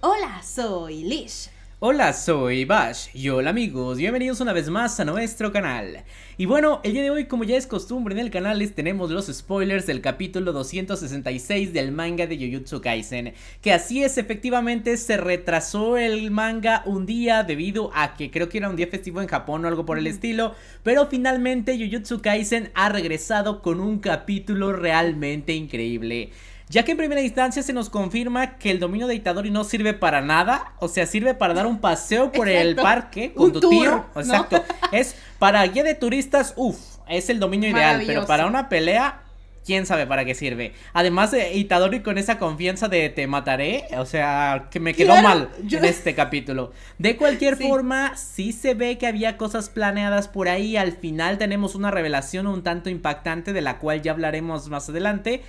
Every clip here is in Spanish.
Hola, soy Lish. Hola, soy Bash y hola amigos, bienvenidos una vez más a nuestro canal. Y bueno, el día de hoy como ya es costumbre en el canal les tenemos los spoilers del capítulo 266 del manga de Jujutsu Kaisen. Que así es, efectivamente se retrasó el manga un día debido a que creo que era un día festivo en Japón o algo por el estilo. Pero finalmente Jujutsu Kaisen ha regresado con un capítulo realmente increíble ya que en primera instancia se nos confirma que el dominio de Itadori no sirve para nada, o sea, sirve para dar un paseo por el parque con tío. Exacto. Es para guía de turistas, uff, es el dominio ideal, pero para una pelea quién sabe para qué sirve. Además, Itadori con esa confianza de te mataré, o sea, que me quedó mal en este capítulo. De cualquier forma, sí se ve que había cosas planeadas por ahí. Al final tenemos una revelación un tanto impactante de la cual ya hablaremos más adelante.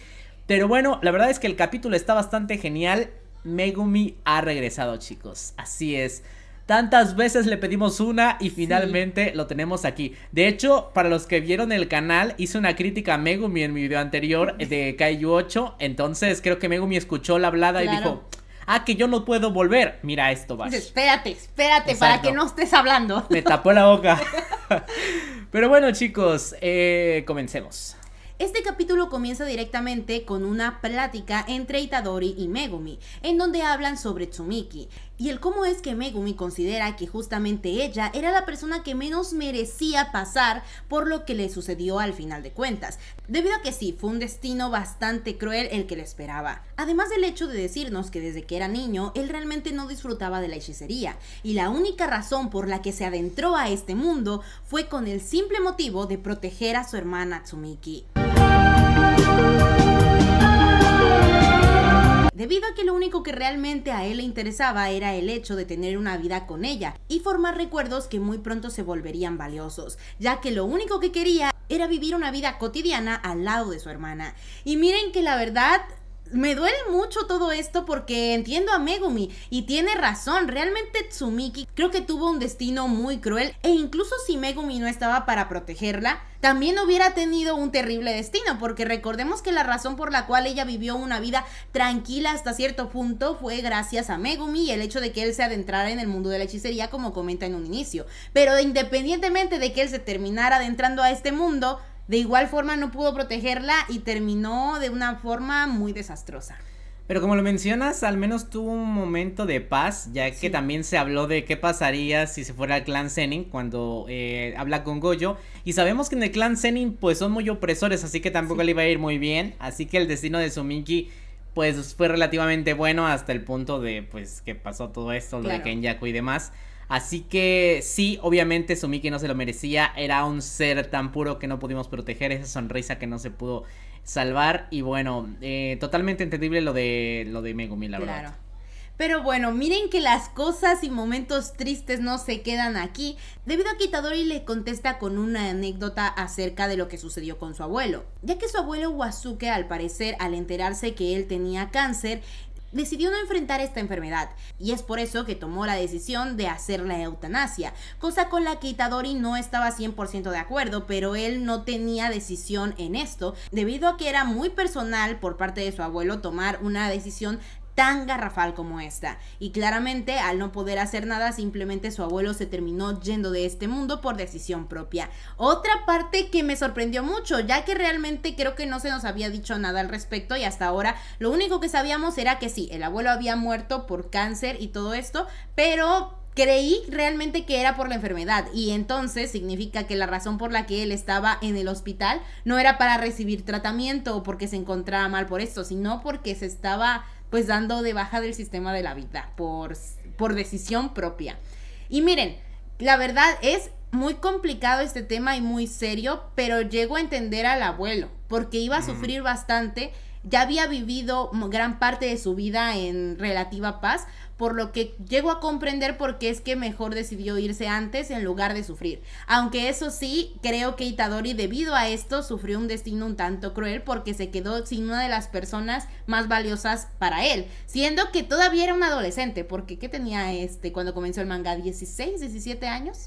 Pero bueno, la verdad es que el capítulo está bastante genial. Megumi ha regresado, chicos. Así es. Tantas veces le pedimos una y finalmente lo tenemos aquí. De hecho, para los que vieron el canal, hice una crítica a Megumi en mi video anterior de Kaiju 8. Entonces creo que Megumi escuchó la hablada y dijo, ah, que yo no puedo volver. Mira esto, Bash. Espérate, espérate, para que no estés hablando. Me tapó la boca. Pero bueno, chicos, eh, comencemos. Este capítulo comienza directamente con una plática entre Itadori y Megumi, en donde hablan sobre Tsumiki y el cómo es que Megumi considera que justamente ella era la persona que menos merecía pasar por lo que le sucedió al final de cuentas, debido a que sí, fue un destino bastante cruel el que le esperaba. Además del hecho de decirnos que desde que era niño, él realmente no disfrutaba de la hechicería, y la única razón por la que se adentró a este mundo fue con el simple motivo de proteger a su hermana Tsumiki debido a que lo único que realmente a él le interesaba era el hecho de tener una vida con ella y formar recuerdos que muy pronto se volverían valiosos, ya que lo único que quería era vivir una vida cotidiana al lado de su hermana. Y miren que la verdad me duele mucho todo esto porque entiendo a Megumi y tiene razón. Realmente Tsumiki creo que tuvo un destino muy cruel e incluso si Megumi no estaba para protegerla, también hubiera tenido un terrible destino porque recordemos que la razón por la cual ella vivió una vida tranquila hasta cierto punto fue gracias a Megumi y el hecho de que él se adentrara en el mundo de la hechicería como comenta en un inicio. Pero independientemente de que él se terminara adentrando a este mundo, de igual forma no pudo protegerla y terminó de una forma muy desastrosa. Pero como lo mencionas, al menos tuvo un momento de paz, ya que también se habló de qué pasaría si se fuera al clan Zenin cuando eh, habla con Goyo. Y sabemos que en el clan Zenin pues son muy opresores, así que tampoco le iba a ir muy bien. Así que el destino de Sumiki pues fue relativamente bueno hasta el punto de pues que pasó todo esto, lo de Kenyaku y demás. Así que sí, obviamente Sumiki no se lo merecía. Era un ser tan puro que no pudimos proteger, esa sonrisa que no se pudo salvar. Y bueno, eh, totalmente entendible lo de, lo de Megumi, la claro. verdad. Pero bueno, miren que las cosas y momentos tristes no se quedan aquí, debido a que Itadori le contesta con una anécdota acerca de lo que sucedió con su abuelo, ya que su abuelo Wasuke al parecer al enterarse que él tenía cáncer, decidió no enfrentar esta enfermedad y es por eso que tomó la decisión de hacer la eutanasia, cosa con la que Itadori no estaba 100% de acuerdo, pero él no tenía decisión en esto debido a que era muy personal por parte de su abuelo tomar una decisión tan garrafal como esta. Y claramente, al no poder hacer nada, simplemente su abuelo se terminó yendo de este mundo por decisión propia. Otra parte que me sorprendió mucho, ya que realmente creo que no se nos había dicho nada al respecto y hasta ahora lo único que sabíamos era que sí, el abuelo había muerto por cáncer y todo esto, pero creí realmente que era por la enfermedad y entonces significa que la razón por la que él estaba en el hospital no era para recibir tratamiento o porque se encontraba mal por esto, sino porque se estaba pues dando de baja del sistema de la vida por, por decisión propia. Y miren, la verdad es muy complicado este tema y muy serio, pero llegó a entender al abuelo, porque iba a sufrir bastante, ya había vivido gran parte de su vida en relativa paz, por lo que llego a comprender por qué es que mejor decidió irse antes en lugar de sufrir. Aunque eso sí, creo que Itadori debido a esto sufrió un destino un tanto cruel porque se quedó sin una de las personas más valiosas para él, siendo que todavía era un adolescente, porque ¿qué tenía este cuando comenzó el manga? ¿16, 17 años?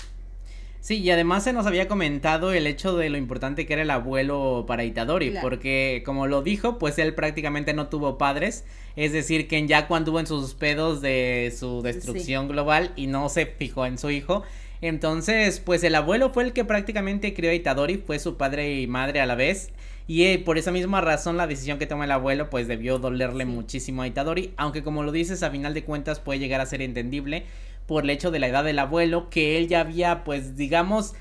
Sí, y además se nos había comentado el hecho de lo importante que era el abuelo para Itadori, porque como lo dijo, pues él prácticamente no tuvo padres, es decir, que ya tuvo en sus pedos de su destrucción global y no se fijó en su hijo. Entonces, pues el abuelo fue el que prácticamente crió a Itadori, fue su padre y madre a la vez. Y eh, por esa misma razón la decisión que toma el abuelo pues debió dolerle muchísimo a Itadori, aunque como lo dices a final de cuentas puede llegar a ser entendible por el hecho de la edad del abuelo que él ya había pues digamos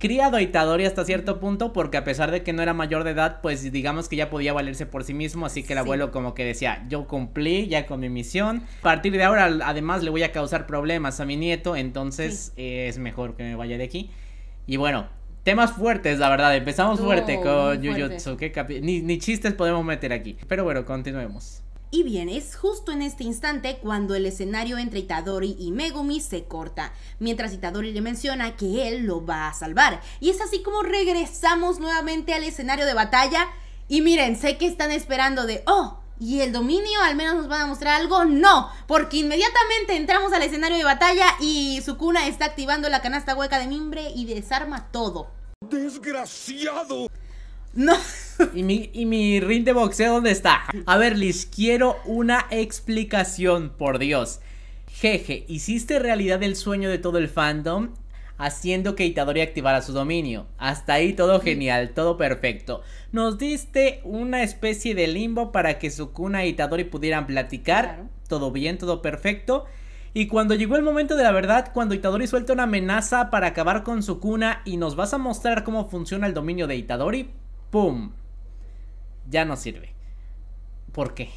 criado a Itadori hasta cierto punto porque a pesar de que no era mayor de edad pues digamos que ya podía valerse por sí mismo así que el abuelo como que decía yo cumplí ya con mi misión a partir de ahora además le voy a causar problemas a mi nieto entonces eh, es mejor que me vaya de aquí y bueno Temas fuertes, la verdad. Empezamos fuerte con Jujutsu. Ni, ni chistes podemos meter aquí. Pero bueno, continuemos. Y bien, es justo en este instante cuando el escenario entre Itadori y Megumi se corta, mientras Itadori le menciona que él lo va a salvar. Y es así como regresamos nuevamente al escenario de batalla. Y miren, sé que están esperando de, oh, y el dominio al menos nos van a mostrar algo. No, porque inmediatamente entramos al escenario de batalla y Sukuna está activando la canasta hueca de mimbre y desarma todo. ¡Desgraciado! No. ¿Y mi, y ring de boxeo dónde está? A ver, Liz, quiero una explicación, por Dios. Jeje, hiciste realidad el sueño de todo el fandom haciendo que Itadori activara su dominio. Hasta ahí todo genial, todo perfecto. Nos diste una especie de limbo para que Sukuna e Itadori pudieran platicar. Todo bien, todo perfecto. Y cuando llegó el momento de la verdad, cuando Itadori suelta una amenaza para acabar con Sukuna y nos vas a mostrar cómo funciona el dominio de Itadori, ¡pum! Ya no sirve. ¿Por qué?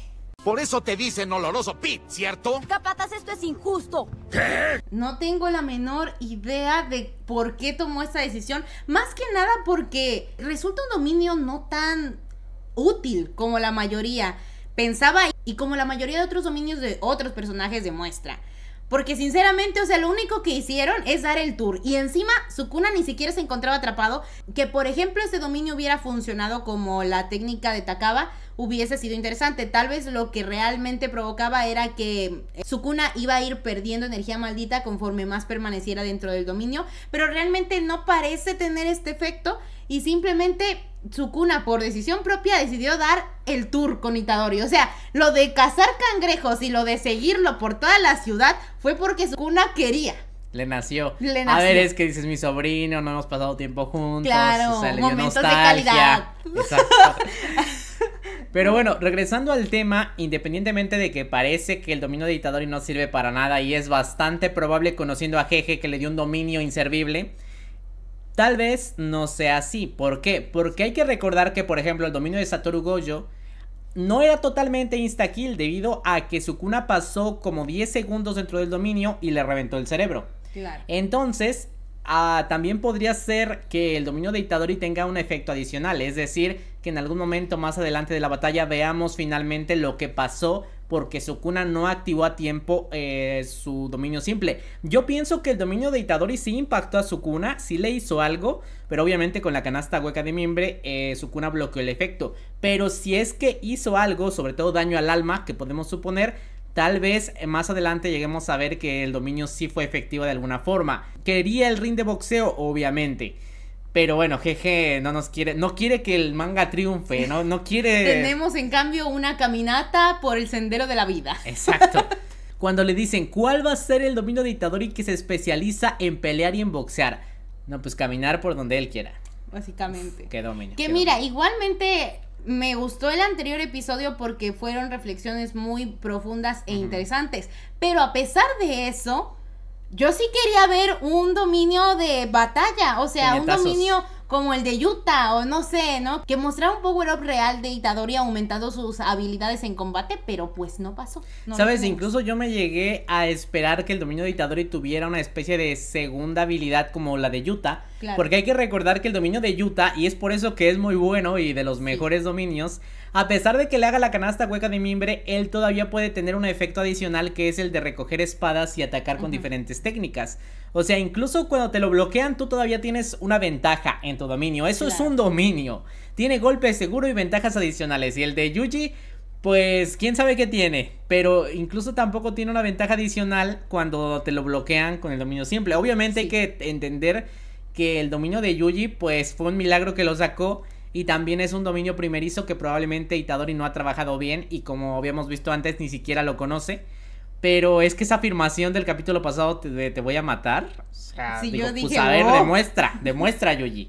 Por eso te dicen oloroso Pit, ¿cierto? Capatas, esto es injusto. ¿Qué? No tengo la menor idea de por qué tomó esta decisión. Más que nada porque resulta un dominio no tan útil como la mayoría pensaba y como la mayoría de otros dominios de otros personajes demuestra. Porque sinceramente, o sea, lo único que hicieron es dar el tour. Y encima, Sukuna ni siquiera se encontraba atrapado. Que por ejemplo, ese dominio hubiera funcionado como la técnica de Takaba hubiese sido interesante. Tal vez lo que realmente provocaba era que eh, Sukuna iba a ir perdiendo energía maldita conforme más permaneciera dentro del dominio. Pero realmente no parece tener este efecto. Y simplemente ...su cuna por decisión propia, decidió dar el tour con Itadori. O sea, lo de cazar cangrejos y lo de seguirlo por toda la ciudad fue porque su cuna quería. Le nació. A ver, es que dices mi sobrino, no hemos pasado tiempo juntos. Claro, momentos de calidad. Exacto. Pero bueno, regresando al tema, independientemente de que parece que el dominio de Itadori no sirve para nada y es bastante probable conociendo a Jeje que le dio un dominio inservible, Tal vez no sea así. ¿Por qué? Porque hay que recordar que, por ejemplo, el dominio de Satoru Gojo no era totalmente insta debido a que su cuna pasó como 10 segundos dentro del dominio y le reventó el cerebro. Entonces, ah, también podría ser que el dominio de Itadori tenga un efecto adicional, es decir, que en algún momento más adelante de la batalla veamos finalmente lo que pasó porque Sukuna no activó a tiempo eh, su dominio simple. Yo pienso que el dominio de Itadori sí impactó a Sukuna, sí le hizo algo, pero obviamente con la canasta hueca de miembre eh, Sukuna bloqueó el efecto. Pero si es que hizo algo, sobre todo daño al alma, que podemos suponer, Tal vez eh, más adelante lleguemos a ver que el dominio sí fue efectivo de alguna forma. Quería el ring de boxeo, obviamente. Pero bueno, jeje, no nos quiere, no quiere que el manga triunfe, no, no quiere. Tenemos en cambio una caminata por el sendero de la vida. Exacto. Cuando le dicen cuál va a ser el dominio dictador y que se especializa en pelear y en boxear. No, pues caminar por donde él quiera. Básicamente. qué dominio. Que mira, igualmente me gustó el anterior episodio porque fueron reflexiones muy profundas e interesantes. Pero a pesar de eso, yo sí quería ver un dominio de batalla, o sea, un dominio como el de Utah o no sé, ¿no? Que mostrara un power-up real de Itadori aumentando sus habilidades en combate, pero pues no pasó. Sabes, incluso yo me llegué a esperar que el dominio de Itadori tuviera una especie de segunda habilidad como la de Yuta, porque hay que recordar que el dominio de Yuta, y es por eso que es muy bueno y de los mejores dominios, a pesar de que le haga la canasta hueca de mimbre, él todavía puede tener un efecto adicional que es el de recoger espadas y atacar con diferentes técnicas. O sea, incluso cuando te lo bloquean, tú todavía tienes una ventaja en tu dominio. Eso es un dominio. Tiene golpe seguro y ventajas adicionales. Y el de Yuji, pues quién sabe qué tiene, pero incluso tampoco tiene una ventaja adicional cuando te lo bloquean con el dominio simple. Obviamente hay que entender que el dominio de Yuji pues fue un milagro que lo sacó y también es un dominio primerizo que probablemente Itadori no ha trabajado bien y como habíamos visto antes ni siquiera lo conoce. Pero es que esa afirmación del capítulo pasado te, de, te voy a matar. O sea, pues a ver, demuestra, demuestra Yuji.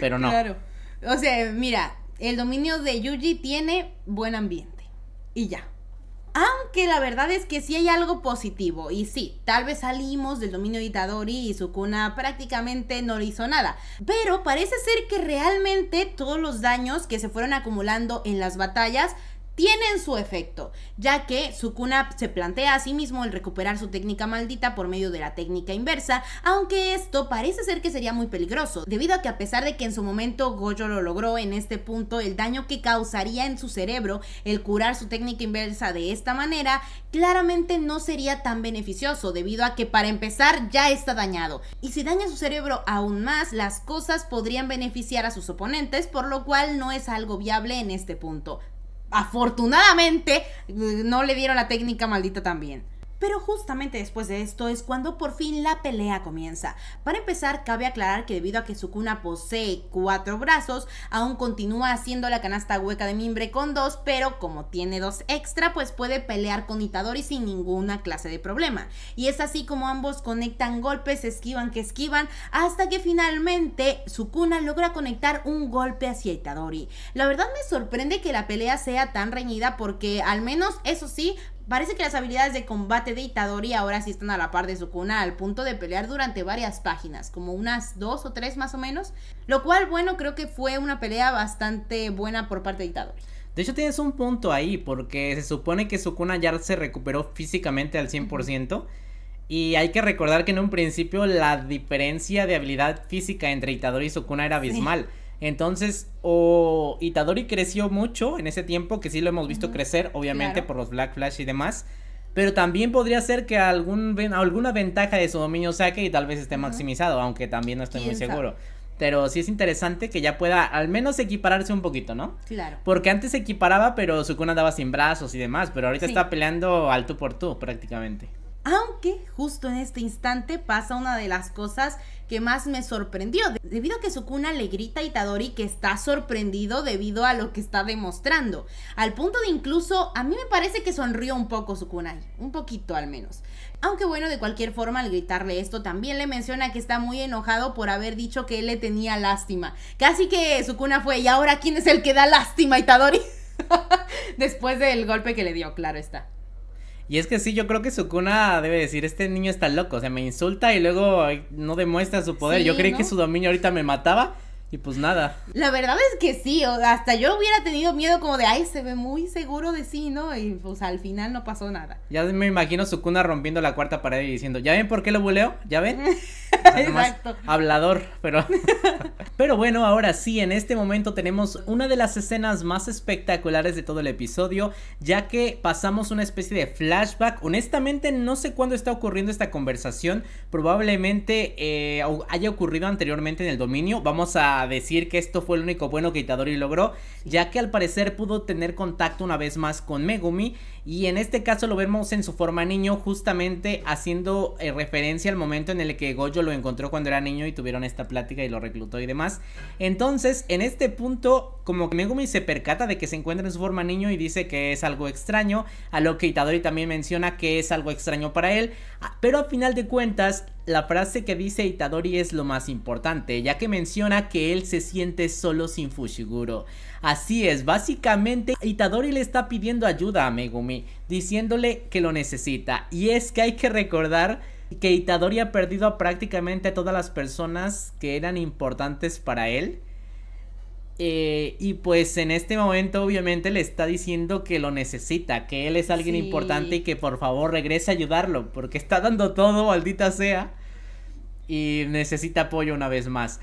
Pero no. Claro. O sea, mira, el dominio de Yuji tiene buen ambiente. Y ya. Aunque la verdad es que sí hay algo positivo, y sí, tal vez salimos del dominio de Itadori y Sukuna prácticamente no le hizo nada, pero parece ser que realmente todos los daños que se fueron acumulando en las batallas tienen su efecto, ya que Sukuna se plantea a sí mismo el recuperar su técnica maldita por medio de la técnica inversa, aunque esto parece ser que sería muy peligroso, debido a que a pesar de que en su momento Gojo lo logró en este punto, el daño que causaría en su cerebro el curar su técnica inversa de esta manera, claramente no sería tan beneficioso, debido a que para empezar ya está dañado, y si daña su cerebro aún más, las cosas podrían beneficiar a sus oponentes, por lo cual no es algo viable en este punto afortunadamente eh, no le dieron la técnica maldita también. Pero justamente después de esto es cuando por fin la pelea comienza. Para empezar, cabe aclarar que debido a que Sukuna posee cuatro brazos, aún continúa haciendo la canasta hueca de mimbre con dos, pero como tiene dos extra, pues puede pelear con Itadori sin ninguna clase de problema. Y es así como ambos conectan golpes, esquivan que esquivan, hasta que finalmente Sukuna logra conectar un golpe hacia Itadori. La verdad me sorprende que la pelea sea tan reñida porque al menos, eso sí, Parece que las habilidades de combate de Itadori ahora sí están a la par de Sukuna, al punto de pelear durante varias páginas, como unas dos o tres más o menos. Lo cual, bueno, creo que fue una pelea bastante buena por parte de Itadori. De hecho, tienes un punto ahí, porque se supone que Sukuna ya se recuperó físicamente al 100%. Y hay que recordar que en un principio la diferencia de habilidad física entre Itadori y Sukuna era abismal. Entonces, o Itadori creció mucho en ese tiempo, que sí lo hemos visto crecer, obviamente, por los Black Flash y demás. Pero también podría ser que algún, alguna ventaja de su dominio saque y tal vez esté maximizado, aunque también no estoy muy seguro. Pero sí es interesante que ya pueda al menos equipararse un poquito, ¿no? Claro. Porque antes se equiparaba, pero Sukuna andaba sin brazos y demás, pero ahorita está peleando al tú por tú prácticamente. Aunque justo en este instante pasa una de las cosas que más me sorprendió, debido a que Sukuna le grita a Itadori que está sorprendido debido a lo que está demostrando, al punto de incluso a mí me parece que sonrió un poco Sukuna, un poquito al menos. Aunque bueno, de cualquier forma al gritarle esto también le menciona que está muy enojado por haber dicho que él le tenía lástima. Casi que Sukuna fue, ¿y ahora quién es el que da lástima, a Itadori? Después del golpe que le dio, claro está. Y es que sí, yo creo que Sukuna debe decir, este niño está loco, o sea, me insulta y luego no demuestra su poder. yo creí que su dominio ahorita me mataba, y pues nada. La verdad es que sí, hasta yo hubiera tenido miedo como de, ay, se ve muy seguro de sí, ¿no? Y pues al final no pasó nada. Ya me imagino su cuna rompiendo la cuarta pared y diciendo, ¿ya ven por qué lo buleo? ¿Ya ven? Exacto. Hablador, pero... pero bueno, ahora sí, en este momento tenemos una de las escenas más espectaculares de todo el episodio, ya que pasamos una especie de flashback. Honestamente, no sé cuándo está ocurriendo esta conversación. Probablemente eh, haya ocurrido anteriormente en el dominio. Vamos a decir que esto fue el único bueno que Itadori logró, ya que al parecer pudo tener contacto una vez más con Megumi y en este caso lo vemos en su forma niño justamente haciendo eh, referencia al momento en el que Gojo lo encontró cuando era niño y tuvieron esta plática y lo reclutó y demás. Entonces, en este punto, como que Megumi se percata de que se encuentra en su forma niño y dice que es algo extraño, a lo que Itadori también menciona que es algo extraño para él, pero a final de cuentas la frase que dice Itadori es lo más importante, ya que menciona que él se siente solo sin Fushiguro. Así es, básicamente Itadori le está pidiendo ayuda a Megumi, diciéndole que lo necesita. Y es que hay que recordar que Itadori ha perdido a prácticamente todas las personas que eran importantes para él eh, y pues en este momento obviamente le está diciendo que lo necesita, que él es alguien importante y que por favor regrese a ayudarlo, porque está dando todo, maldita sea, y necesita apoyo una vez más.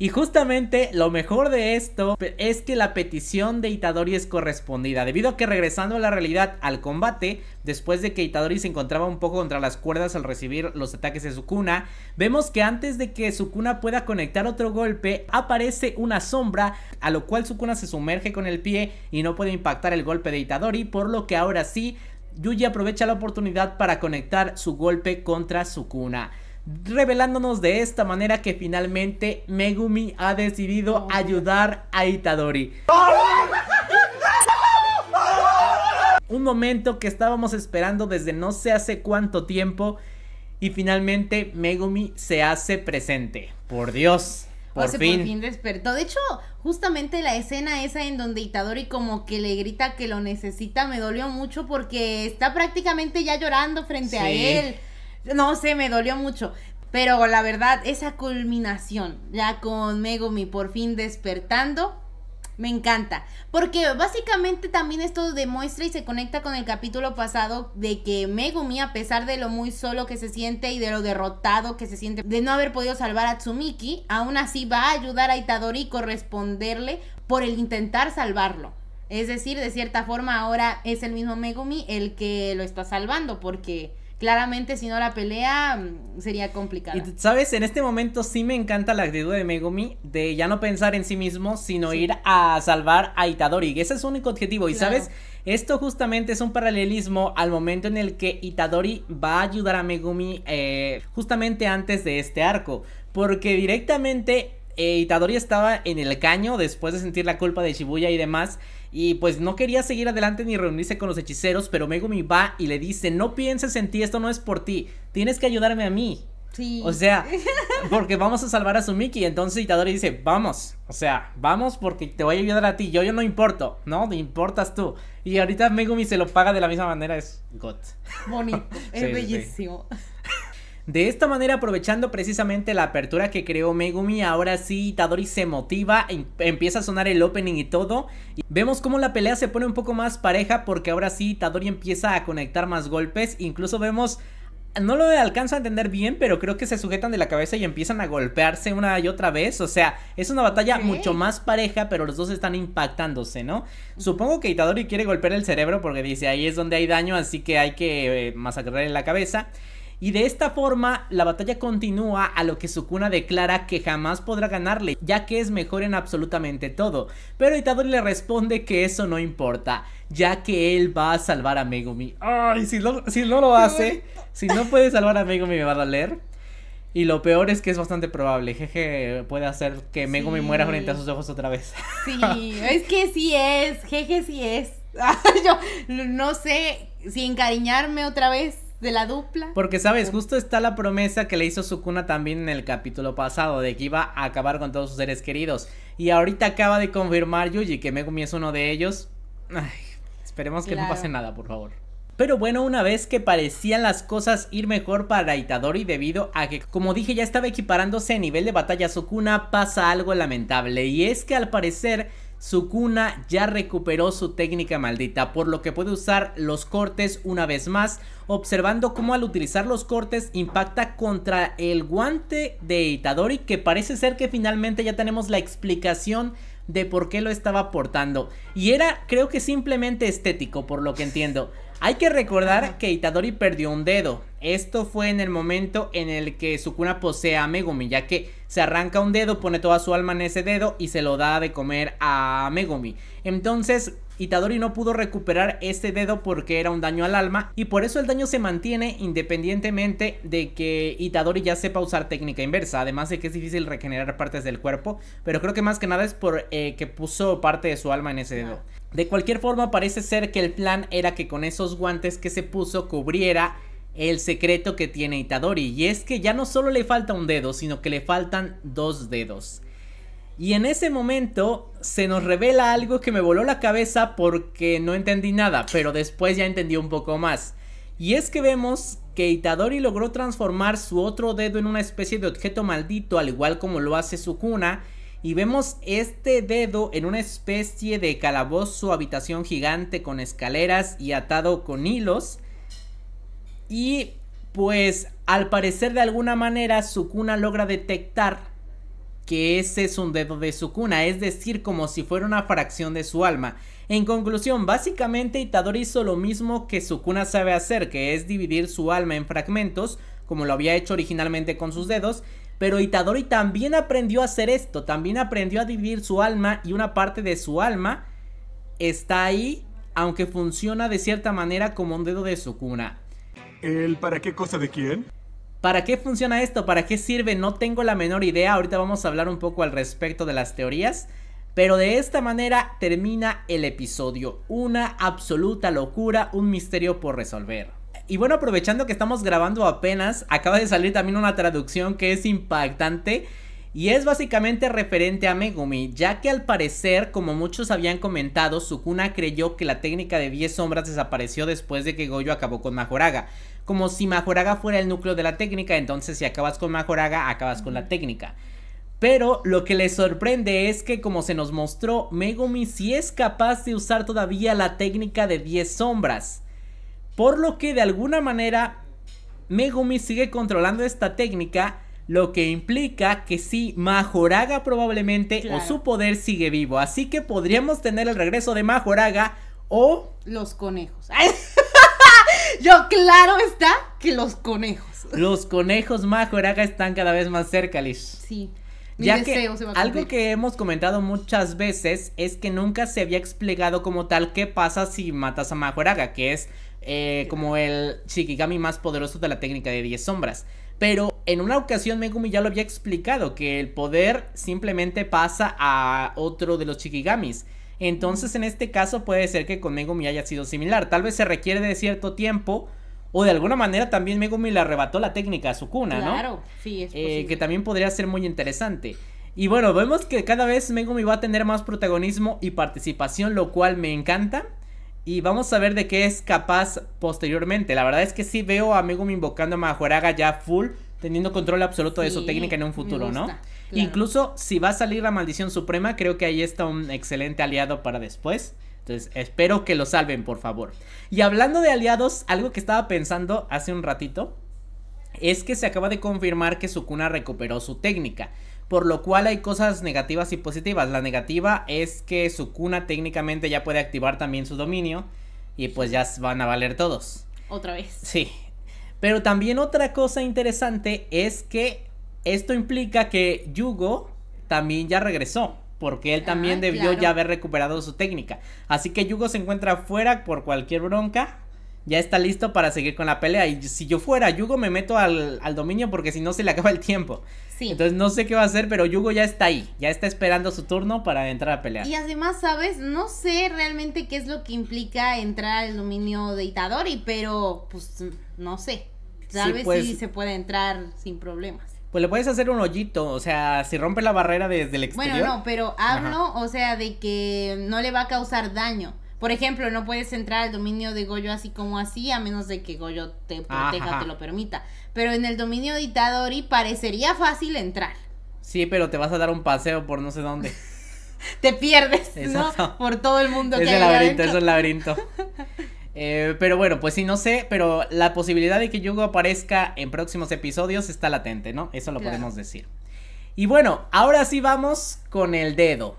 Y justamente lo mejor de esto es que la petición de Itadori es correspondida, debido a que regresando a la realidad al combate, después de que Itadori se encontraba un poco contra las cuerdas al recibir los ataques de Sukuna, vemos que antes de que Sukuna pueda conectar otro golpe, aparece una sombra, a lo cual Sukuna se sumerge con el pie y no puede impactar el golpe de Itadori, por lo que ahora sí, Yuji aprovecha la oportunidad para conectar su golpe contra Sukuna revelándonos de esta manera que finalmente Megumi ha decidido oh, ayudar a Itadori. Un momento que estábamos esperando desde no sé hace cuánto tiempo y finalmente Megumi se hace presente. Por Dios. Por, fin. por fin despertó. De hecho, justamente la escena esa en donde Itadori como que le grita que lo necesita me dolió mucho porque está prácticamente ya llorando frente a él. No sé, me dolió mucho. Pero la verdad, esa culminación, ya con Megumi por fin despertando, me encanta. Porque básicamente también esto demuestra y se conecta con el capítulo pasado de que Megumi, a pesar de lo muy solo que se siente y de lo derrotado que se siente de no haber podido salvar a Tsumiki, aún así va a ayudar a Itadori y corresponderle por el intentar salvarlo. Es decir, de cierta forma ahora es el mismo Megumi el que lo está salvando porque claramente si no la pelea mm, sería complicado. sabes, en este momento sí me encanta la actitud de Megumi de ya no pensar en sí mismo, sino ir a salvar a Itadori. Ese es su único objetivo. Y sabes, esto justamente es un paralelismo al momento en el que Itadori va a ayudar a Megumi eh, justamente antes de este arco. Porque directamente eh, Itadori estaba en el caño después de sentir la culpa de Shibuya y demás y pues no quería seguir adelante ni reunirse con los hechiceros, pero Megumi va y le dice, no pienses en ti, esto no es por ti, tienes que ayudarme a mí. Sí. O sea, porque vamos a salvar a Sumiki. Entonces Itadori dice, vamos. O sea, vamos porque te voy a ayudar a ti. Yo, yo no importo, ¿no? Te importas tú. Y ahorita Megumi se lo paga de la misma manera. Es God. Bonito. es bellísimo. De esta manera, aprovechando precisamente la apertura que creó Megumi, ahora sí Itadori se motiva, em, empieza a sonar el opening y todo. Y vemos cómo la pelea se pone un poco más pareja porque ahora sí Itadori empieza a conectar más golpes. Incluso vemos no lo alcanzo a entender bien, pero creo que se sujetan de la cabeza y empiezan a golpearse una y otra vez. O sea, es una batalla mucho más pareja, pero los dos están impactándose, ¿no? Supongo que Itadori quiere golpear el cerebro porque dice ahí es donde hay daño, así que hay que eh, masacrarle la cabeza. Y de esta forma, la batalla continúa a lo que Sukuna declara que jamás podrá ganarle, ya que es mejor en absolutamente todo. Pero Itadori le responde que eso no importa, ya que él va a salvar a Megumi. Ay, si, si no lo hace, si no puede salvar a Megumi me va a doler. Y lo peor es que es bastante probable, jeje, puede hacer que Megumi muera frente a sus ojos otra vez. Sí, es que sí es, jeje sí es. Yo no sé si encariñarme otra vez de la dupla. Porque, ¿sabes? Justo está la promesa que le hizo Sukuna también en el capítulo pasado, de que iba a acabar con todos sus seres queridos. Y ahorita acaba de confirmar Yuji que Megumi es uno de ellos. Ay, esperemos que no pase nada, por favor. Pero bueno, una vez que parecían las cosas ir mejor para Itadori debido a que, como dije, ya estaba equiparándose a nivel de batalla Sukuna, pasa algo lamentable y es que al parecer Sukuna ya recuperó su técnica maldita, por lo que puede usar los cortes una vez más, observando cómo al utilizar los cortes impacta contra el guante de Itadori, que parece ser que finalmente ya tenemos la explicación de por qué lo estaba portando. Y era, creo que simplemente estético, por lo que entiendo. Hay que recordar que Itadori perdió un dedo. Esto fue en el momento en el que Sukuna posee a Megumi, ya que se arranca un dedo, pone toda su alma en ese dedo y se lo da de comer a Megumi. Entonces, Itadori no pudo recuperar este dedo porque era un daño al alma y por eso el daño se mantiene independientemente de que Itadori ya sepa usar técnica inversa, además de que es difícil regenerar partes del cuerpo, pero creo que más que nada es por eh, que puso parte de su alma en ese dedo. De cualquier forma, parece ser que el plan era que con esos guantes que se puso cubriera el secreto que tiene Itadori. Y es que ya no solo le falta un dedo, sino que le faltan dos dedos. Y en ese momento se nos revela algo que me voló la cabeza porque no entendí nada, pero después ya entendí un poco más. Y es que vemos que Itadori logró transformar su otro dedo en una especie de objeto maldito, al igual como lo hace su Sukuna, y vemos este dedo en una especie de calabozo habitación gigante con escaleras y atado con hilos. Y pues al parecer de alguna manera Sukuna logra detectar que ese es un dedo de Sukuna, es decir, como si fuera una fracción de su alma. En conclusión, básicamente Itadori hizo lo mismo que Sukuna sabe hacer, que es dividir su alma en fragmentos, como lo había hecho originalmente con sus dedos, pero Itadori también aprendió a hacer esto, también aprendió a dividir su alma y una parte de su alma está ahí, aunque funciona de cierta manera como un dedo de su cuna. ¿El para qué cosa de quién? ¿Para qué funciona esto? ¿Para qué sirve? No tengo la menor idea. Ahorita vamos a hablar un poco al respecto de las teorías. Pero de esta manera termina el episodio. Una absoluta locura, un misterio por resolver. Y bueno, aprovechando que estamos grabando apenas, acaba de salir también una traducción que es impactante. Y es básicamente referente a Megumi, ya que al parecer, como muchos habían comentado, Sukuna creyó que la técnica de 10 sombras desapareció después de que Goyo acabó con Majoraga. Como si Majoraga fuera el núcleo de la técnica, entonces si acabas con Majoraga, acabas con la técnica. Pero lo que le sorprende es que, como se nos mostró, Megumi sí es capaz de usar todavía la técnica de 10 sombras. Por lo que de alguna manera Megumi sigue controlando esta técnica, lo que implica que sí, Majoraga probablemente o su poder sigue vivo. Así que podríamos tener el regreso de Majoraga o... Los conejos. Yo claro está que los conejos. Los conejos Majoraga están cada vez más cerca, Liz. Sí. ya que algo que hemos comentado muchas veces es que nunca se había explicado como tal qué pasa si matas a Majoraga, que es eh, como el Shikigami más poderoso de la técnica de 10 sombras. Pero en una ocasión Megumi ya lo había explicado, que el poder simplemente pasa a otro de los Shikigamis. Entonces en este caso puede ser que con Megumi haya sido similar. Tal vez se requiere de cierto tiempo. O de alguna manera también Megumi le arrebató la técnica a su cuna, ¿no? Claro, sí, es eh, Que también podría ser muy interesante. Y bueno, vemos que cada vez Megumi va a tener más protagonismo y participación, lo cual me encanta. Y vamos a ver de qué es capaz posteriormente. La verdad es que sí veo a Megumi invocando a Majoraga ya full, teniendo control absoluto de su técnica en un futuro, ¿no? Incluso si va a salir la Maldición Suprema, creo que ahí está un excelente aliado para después. Entonces, espero que lo salven, por favor. Y hablando de aliados, algo que estaba pensando hace un ratito es que se acaba de confirmar que Sukuna recuperó su técnica por lo cual hay cosas negativas y positivas. La negativa es que su cuna técnicamente ya puede activar también su dominio y pues ya van a valer todos. Otra vez. Sí. Pero también otra cosa interesante es que esto implica que Yugo también ya regresó, porque él también ah, debió ya haber recuperado su técnica. Así que Yugo se encuentra fuera por cualquier bronca ya está listo para seguir con la pelea. Y si yo fuera Yugo, me meto al, dominio porque si no se le acaba el tiempo. Sí. Entonces no sé qué va a hacer, pero Yugo ya está ahí, ya está esperando su turno para entrar a pelear. Y además, ¿sabes? No sé realmente qué es lo que implica entrar al dominio de Itadori, pero pues no sé. Tal vez pues. sí se puede entrar sin problemas. Pues le puedes hacer un hoyito, o sea, si rompe la barrera desde el exterior. Bueno, no, pero hablo, o sea, de que no le va a causar daño. Por ejemplo, no puedes entrar al dominio de Goyo así como así, a menos de que Goyo te proteja o te lo permita. Pero en el dominio de Itadori parecería fácil entrar. Sí, pero te vas a dar un paseo por no sé dónde. te pierdes, ¿no? Por todo el mundo es el laberinto, Es un laberinto, pero bueno, pues sí, no sé, pero la posibilidad de que Yugo aparezca en próximos episodios está latente, ¿no? Eso lo podemos decir. Y bueno, ahora sí vamos con el dedo.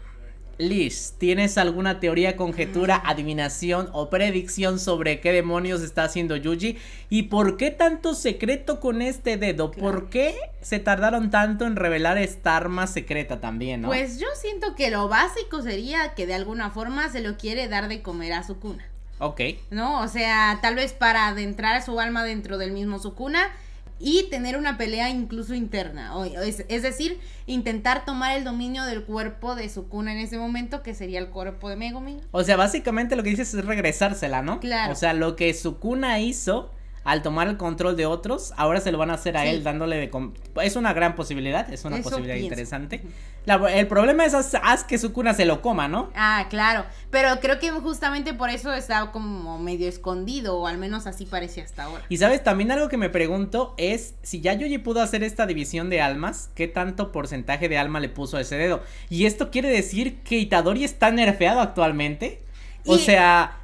Liz, ¿tienes alguna teoría, conjetura, ah. adivinación o predicción sobre qué demonios está haciendo Yuji? ¿Y por qué tanto secreto con este dedo? ¿Por qué se tardaron tanto en revelar esta arma secreta también, no? Pues yo siento que lo básico sería que de alguna forma se lo quiere dar de comer a su cuna. Ok. ¿No? O sea, tal vez para adentrar a su alma dentro del mismo su cuna y tener una pelea incluso interna. es, decir, intentar tomar el dominio del cuerpo de Sukuna en ese momento, que sería el cuerpo de Megumi. O sea, básicamente lo que dices es regresársela, ¿no? Claro. O sea, lo que Sukuna hizo al tomar el control de otros, ahora se lo van a hacer a él dándole de... Es una gran posibilidad, es una posibilidad interesante. el problema es haz, que Sukuna se lo coma, ¿no? Ah, claro, pero creo que justamente por eso está como medio escondido, o al menos así parece hasta ahora. Y sabes, también algo que me pregunto es si ya Yoji pudo hacer esta división de almas, ¿qué tanto porcentaje de alma le puso a ese dedo? Y esto quiere decir que Itadori está nerfeado actualmente. O sea,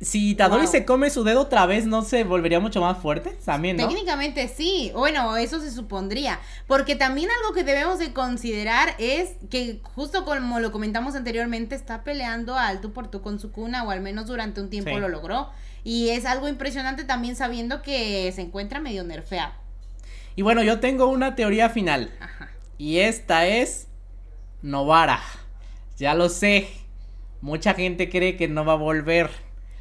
si Tadori se come su dedo otra vez, ¿no se volvería mucho más fuerte? También, ¿no? Técnicamente sí. Bueno, eso se supondría. Porque también algo que debemos de considerar es que justo como lo comentamos anteriormente, está peleando al tú por con su cuna, o al menos durante un tiempo lo logró. Y es algo impresionante también sabiendo que se encuentra medio nerfea. Y bueno, yo tengo una teoría final. Y esta es Novara. Ya lo sé. Mucha gente cree que no va a volver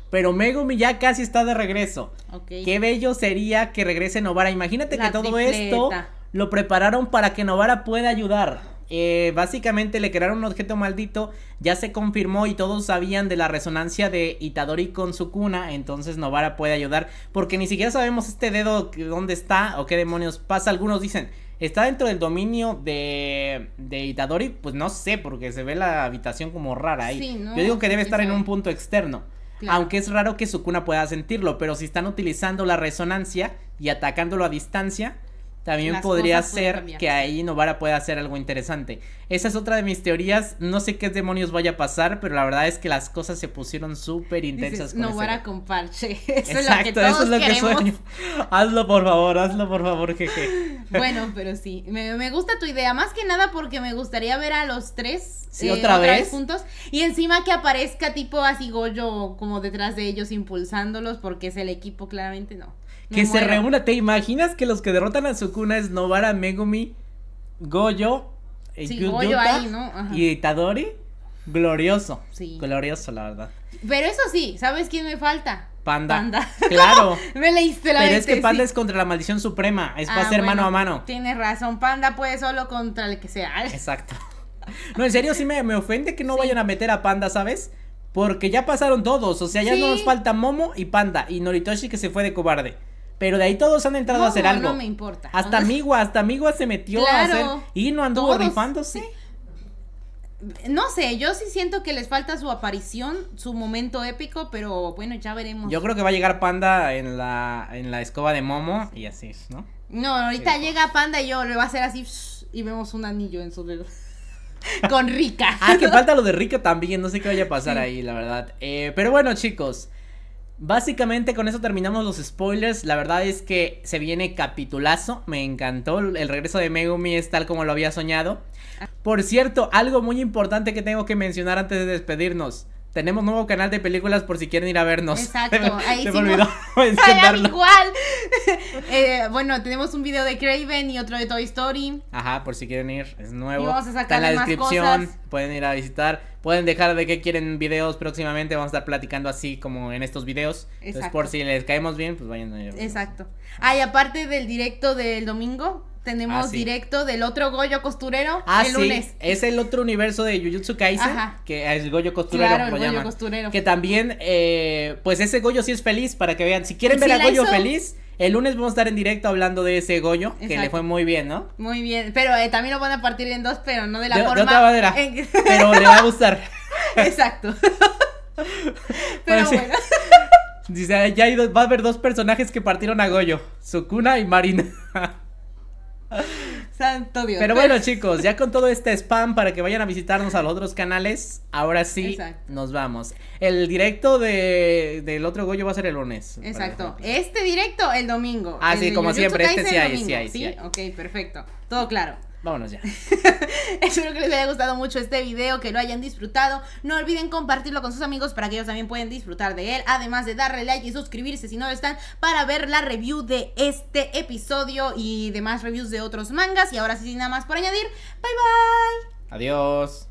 pero Megumi ya casi está de regreso. Qué bello sería que regrese Novara. Imagínate que todo esto lo prepararon para que Novara pueda ayudar. Eh, básicamente le crearon un objeto maldito, ya se confirmó y todos sabían de la resonancia de Itadori con su cuna, entonces Novara puede ayudar, porque ni siquiera sabemos este dedo dónde está o qué demonios pasa, algunos dicen, está dentro del dominio de, de Itadori, pues no sé, porque se ve la habitación como rara ahí. Yo digo que debe estar en un punto externo. Aunque es raro que su cuna pueda sentirlo, pero si están utilizando la resonancia y atacándolo a distancia, también podría ser que ahí Novara pueda hacer algo interesante. Esa es otra de mis teorías. No sé qué demonios vaya a pasar, pero la verdad es que las cosas se pusieron súper intensas. Novara con parche. Eso es lo que todos eso es lo que sueño. Hazlo por favor, hazlo por favor, jeje. Bueno, pero sí, me, gusta tu idea. Más que nada porque me gustaría ver a los tres sí, eh, ¿otra, vez? juntos. Y encima que aparezca tipo así Goyo como detrás de ellos impulsándolos porque es el equipo claramente no que se reúna. ¿Te imaginas que los que derrotan a Sukuna es Novara, Megumi, Goyo, eh, Goyo ahí, ¿no? y Itadori? Glorioso. Sí. Glorioso, la verdad. Pero eso sí, ¿sabes quién me falta? Panda. Panda. Claro. me leíste la Pero es que Panda es contra la maldición suprema. Es ah, para ser mano a mano. Tienes razón. Panda puede solo contra el que sea. Exacto. No, en serio, sí me, ofende que no vayan a meter a Panda, ¿sabes? Porque ya pasaron todos. O sea, ya no nos falta Momo y Panda. Y Noritoshi que se fue de cobarde. Pero de ahí todos han entrado a hacer algo. No me importa. Hasta Migua, hasta Migua se metió a hacer y no anduvo rifándose. No sé, yo sí siento que les falta su aparición, su momento épico, pero bueno, ya veremos. Yo creo que va a llegar Panda en la, en la escoba de Momo y así, ¿no? No, ahorita llega Panda y yo le va a hacer así y vemos un anillo en su dedo. Con Rica. ah, que falta lo de Rica también, no sé qué vaya a pasar ahí, la verdad. Eh, pero bueno, chicos. Básicamente con eso terminamos los spoilers. La verdad es que se viene capitulazo. Me encantó. El regreso de Megumi es tal como lo había soñado. Ah. Por cierto, algo muy importante que tengo que mencionar antes de despedirnos. Tenemos nuevo canal de películas por si quieren ir a vernos. Exacto, ahí se sí igual. eh, bueno, tenemos un video de Craven y otro de Toy Story. Ajá, por si quieren ir, es nuevo. Está en la descripción, pueden ir a visitar, pueden dejar de que quieren videos próximamente, vamos a estar platicando así como en estos videos. Entonces, por si les caemos bien, pues vayan a Exacto. ay aparte del directo del domingo, tenemos ah, directo del otro Goyo Costurero ah, el lunes. Es el otro universo de Jujutsu Kaisen, Ajá. que es Goyo Costurero, claro, el Que también, eh, pues ese Goyo sí es feliz, para que vean. Si quieren ver a Goyo feliz, el lunes vamos a estar en directo hablando de ese Goyo, que le fue muy bien, ¿no? Muy bien, pero eh, también lo van a partir en dos, pero no de la forma. otra manera, pero le va a gustar. Exacto. pero pues bueno. Dice, ya va a haber dos personajes que partieron a Goyo, Sukuna y Marina. Santo Dios. Pero bueno, chicos, ya con todo este spam para que vayan a visitarnos a los otros canales, ahora sí nos vamos. El directo de, del otro Goyo va a ser el lunes. Exacto. Este directo el domingo. Ah, sí, como siempre, este sí hay, sí sí Sí, ok, perfecto. Todo claro. Vámonos ya. Espero que les haya gustado mucho este video, que lo hayan disfrutado. No olviden compartirlo con sus amigos para que ellos también puedan disfrutar de él. Además de darle like y suscribirse si no lo están para ver la review de este episodio y demás reviews de otros mangas. Y ahora sí, nada más por añadir. Bye bye. Adiós.